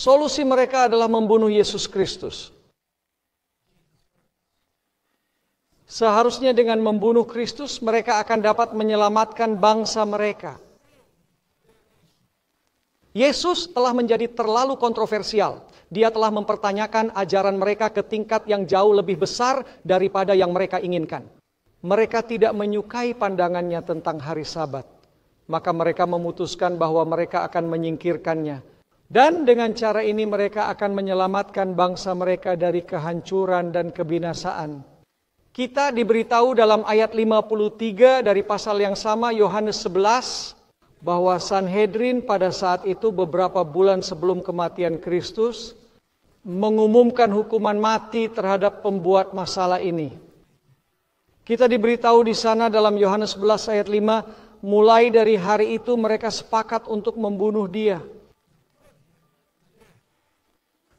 Solusi mereka adalah membunuh Yesus Kristus. Seharusnya dengan membunuh Kristus mereka akan dapat menyelamatkan bangsa mereka. Yesus telah menjadi terlalu kontroversial. Dia telah mempertanyakan ajaran mereka ke tingkat yang jauh lebih besar daripada yang mereka inginkan. Mereka tidak menyukai pandangannya tentang hari Sabat, maka mereka memutuskan bahwa mereka akan menyingkirkannya. Dan dengan cara ini mereka akan menyelamatkan bangsa mereka dari kehancuran dan kebinasaan. Kita diberitahu dalam ayat 53 dari pasal yang sama Yohanes 11 bahwa Sanhedrin pada saat itu beberapa bulan sebelum kematian Kristus mengumumkan hukuman mati terhadap pembuat masalah ini. Kita diberitahu di sana dalam Yohanes 11 ayat 5, mulai dari hari itu mereka sepakat untuk membunuh dia.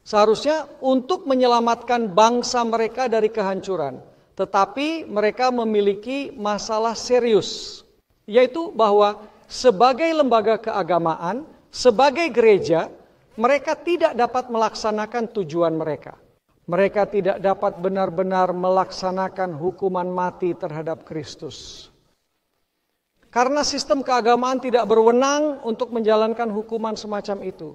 Seharusnya untuk menyelamatkan bangsa mereka dari kehancuran. Tetapi mereka memiliki masalah serius. Yaitu bahwa sebagai lembaga keagamaan, sebagai gereja, mereka tidak dapat melaksanakan tujuan mereka. Mereka tidak dapat benar-benar melaksanakan hukuman mati terhadap Kristus. Karena sistem keagamaan tidak berwenang untuk menjalankan hukuman semacam itu.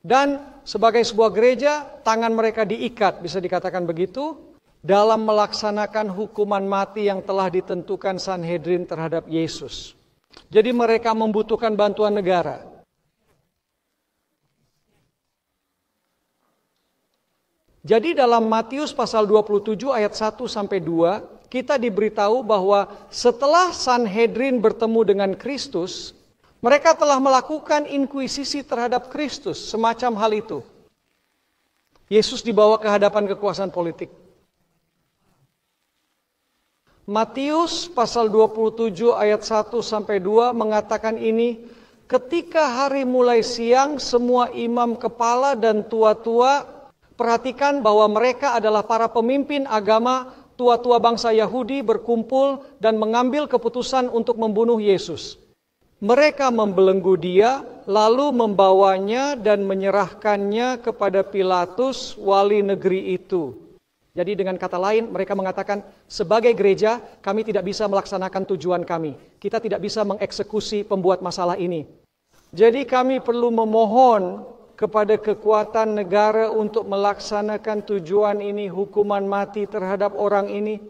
Dan sebagai sebuah gereja, tangan mereka diikat, bisa dikatakan begitu, dalam melaksanakan hukuman mati yang telah ditentukan Sanhedrin terhadap Yesus. Jadi mereka membutuhkan bantuan negara. Jadi dalam Matius pasal 27 ayat 1 sampai 2, kita diberitahu bahwa setelah Sanhedrin bertemu dengan Kristus, mereka telah melakukan inkuisisi terhadap Kristus, semacam hal itu. Yesus dibawa ke hadapan kekuasaan politik. Matius pasal 27 ayat 1 sampai 2 mengatakan ini, ketika hari mulai siang semua imam kepala dan tua-tua perhatikan bahwa mereka adalah para pemimpin agama tua-tua bangsa Yahudi berkumpul dan mengambil keputusan untuk membunuh Yesus. Mereka membelenggu dia, lalu membawanya dan menyerahkannya kepada Pilatus, wali negeri itu. Jadi dengan kata lain mereka mengatakan sebagai gereja kami tidak bisa melaksanakan tujuan kami. Kita tidak bisa mengeksekusi pembuat masalah ini. Jadi kami perlu memohon kepada kekuatan negara untuk melaksanakan tujuan ini hukuman mati terhadap orang ini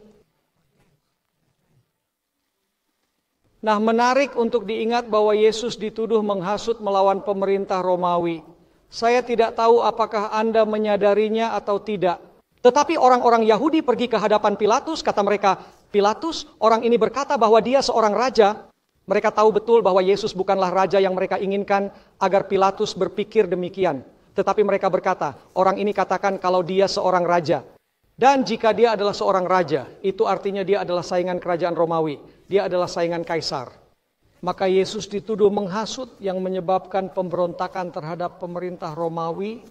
Nah, menarik untuk diingat bahwa Yesus dituduh menghasut melawan pemerintah Romawi. Saya tidak tahu apakah Anda menyadarinya atau tidak. Tetapi orang-orang Yahudi pergi ke hadapan Pilatus, kata mereka, "Pilatus, orang ini berkata bahwa dia seorang raja." Mereka tahu betul bahwa Yesus bukanlah raja yang mereka inginkan agar Pilatus berpikir demikian. Tetapi mereka berkata, "Orang ini katakan kalau dia seorang raja." Dan jika dia adalah seorang raja, itu artinya dia adalah saingan kerajaan Romawi. Dia adalah saingan kaisar. Maka Yesus dituduh menghasut yang menyebabkan pemberontakan terhadap pemerintah Romawi.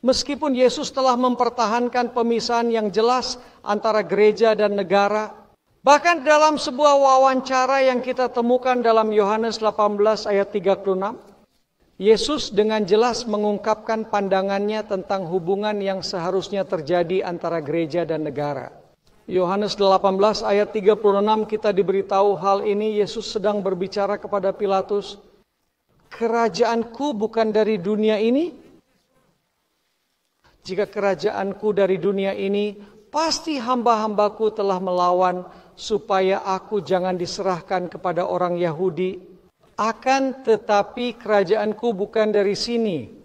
Meskipun Yesus telah mempertahankan pemisahan yang jelas antara gereja dan negara, bahkan dalam sebuah wawancara yang kita temukan dalam Yohanes 18 ayat 36, Yesus dengan jelas mengungkapkan pandangannya tentang hubungan yang seharusnya terjadi antara gereja dan negara. Yohanes 18 ayat 36 kita diberitahu hal ini Yesus sedang berbicara kepada Pilatus. Kerajaanku bukan dari dunia ini. Jika kerajaanku dari dunia ini, pasti hamba-hambaku telah melawan supaya aku jangan diserahkan kepada orang Yahudi. Akan tetapi kerajaanku bukan dari sini.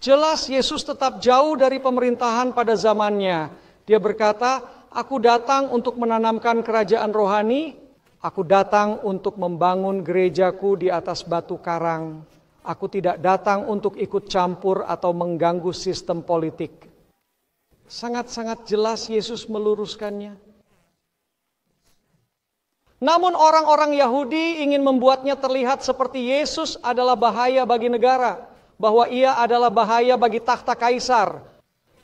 Jelas Yesus tetap jauh dari pemerintahan pada zamannya. Dia berkata, "Aku datang untuk menanamkan kerajaan rohani, aku datang untuk membangun gerejaku di atas batu karang. Aku tidak datang untuk ikut campur atau mengganggu sistem politik." Sangat-sangat jelas Yesus meluruskannya. Namun orang-orang Yahudi ingin membuatnya terlihat seperti Yesus adalah bahaya bagi negara bahwa ia adalah bahaya bagi takhta kaisar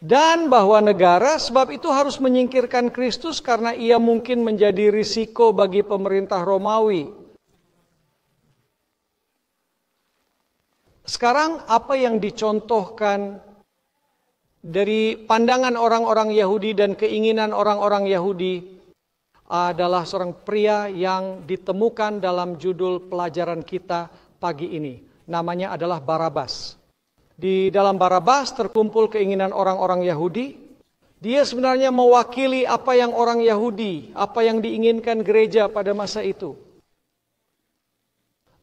dan bahwa negara sebab itu harus menyingkirkan Kristus karena ia mungkin menjadi risiko bagi pemerintah Romawi. Sekarang apa yang dicontohkan dari pandangan orang-orang Yahudi dan keinginan orang-orang Yahudi adalah seorang pria yang ditemukan dalam judul pelajaran kita pagi ini namanya adalah Barabas. Di dalam Barabas terkumpul keinginan orang-orang Yahudi. Dia sebenarnya mewakili apa yang orang Yahudi, apa yang diinginkan gereja pada masa itu.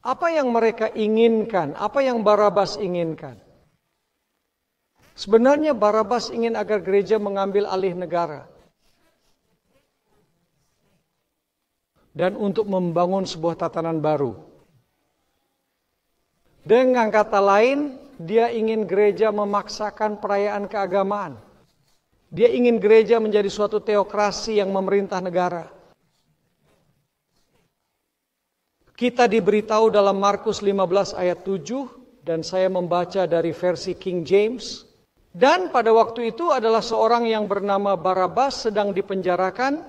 Apa yang mereka inginkan, apa yang Barabas inginkan. Sebenarnya Barabas ingin agar gereja mengambil alih negara. Dan untuk membangun sebuah tatanan baru dengan kata lain, dia ingin gereja memaksakan perayaan keagamaan. Dia ingin gereja menjadi suatu teokrasi yang memerintah negara. Kita diberitahu dalam Markus 15 ayat 7 dan saya membaca dari versi King James. Dan pada waktu itu adalah seorang yang bernama Barabas sedang dipenjarakan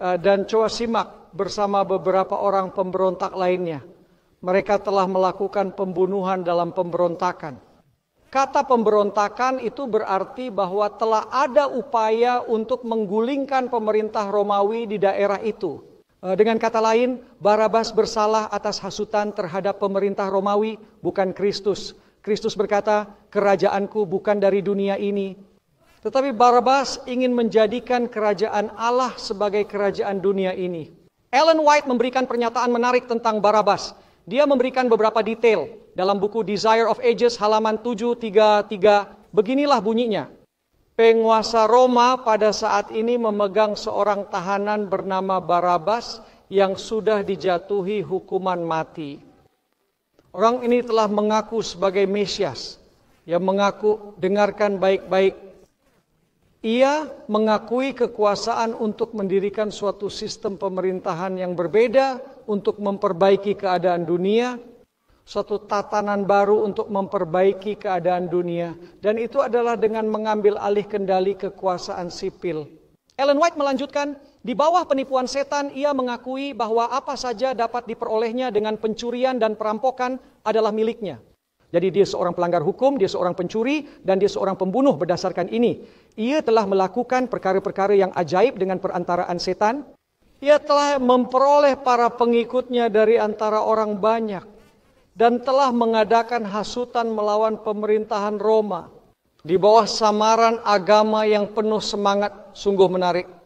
eh, dan coba simak bersama beberapa orang pemberontak lainnya. Mereka telah melakukan pembunuhan dalam pemberontakan. Kata pemberontakan itu berarti bahwa telah ada upaya untuk menggulingkan pemerintah Romawi di daerah itu. Eh, dengan kata lain, Barabas bersalah atas hasutan terhadap pemerintah Romawi, bukan Kristus. Kristus berkata, "Kerajaanku bukan dari dunia ini." Tetapi Barabas ingin menjadikan kerajaan Allah sebagai kerajaan dunia ini. Ellen White memberikan pernyataan menarik tentang Barabas. Dia memberikan beberapa detail dalam buku Desire of Ages halaman 733. Beginilah bunyinya. Penguasa Roma pada saat ini memegang seorang tahanan bernama Barabas yang sudah dijatuhi hukuman mati. Orang ini telah mengaku sebagai Mesias. Yang mengaku, dengarkan baik-baik ia mengakui kekuasaan untuk mendirikan suatu sistem pemerintahan yang berbeda untuk memperbaiki keadaan dunia, suatu tatanan baru untuk memperbaiki keadaan dunia, dan itu adalah dengan mengambil alih kendali kekuasaan sipil. Ellen White melanjutkan, di bawah penipuan setan ia mengakui bahwa apa saja dapat diperolehnya dengan pencurian dan perampokan adalah miliknya. Jadi dia seorang pelanggar hukum, dia seorang pencuri dan dia seorang pembunuh berdasarkan ini. Ia telah melakukan perkara-perkara yang ajaib dengan perantaraan setan. Ia telah memperoleh para pengikutnya dari antara orang banyak dan telah mengadakan hasutan melawan pemerintahan Roma di bawah samaran agama yang penuh semangat sungguh menarik.